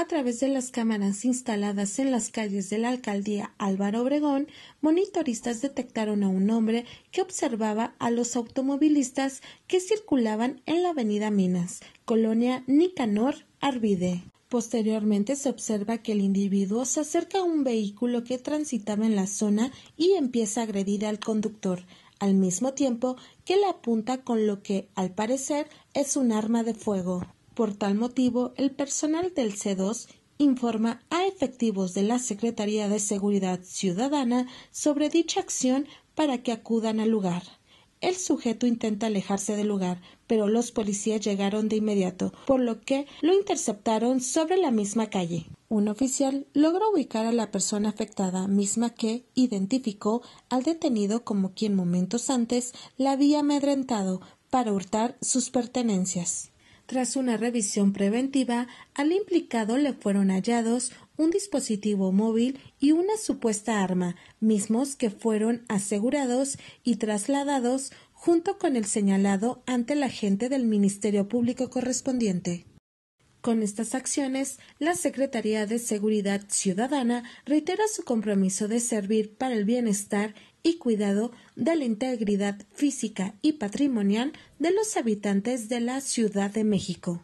a través de las cámaras instaladas en las calles de la alcaldía Álvaro Obregón, monitoristas detectaron a un hombre que observaba a los automovilistas que circulaban en la avenida Minas, colonia Nicanor, Arvide. Posteriormente se observa que el individuo se acerca a un vehículo que transitaba en la zona y empieza a agredir al conductor, al mismo tiempo que le apunta con lo que, al parecer, es un arma de fuego. Por tal motivo, el personal del C2 informa a efectivos de la Secretaría de Seguridad Ciudadana sobre dicha acción para que acudan al lugar. El sujeto intenta alejarse del lugar, pero los policías llegaron de inmediato, por lo que lo interceptaron sobre la misma calle. Un oficial logró ubicar a la persona afectada, misma que identificó al detenido como quien momentos antes la había amedrentado para hurtar sus pertenencias. Tras una revisión preventiva, al implicado le fueron hallados un dispositivo móvil y una supuesta arma, mismos que fueron asegurados y trasladados junto con el señalado ante la agente del Ministerio Público correspondiente. Con estas acciones, la Secretaría de Seguridad Ciudadana reitera su compromiso de servir para el bienestar y cuidado de la integridad física y patrimonial de los habitantes de la Ciudad de México.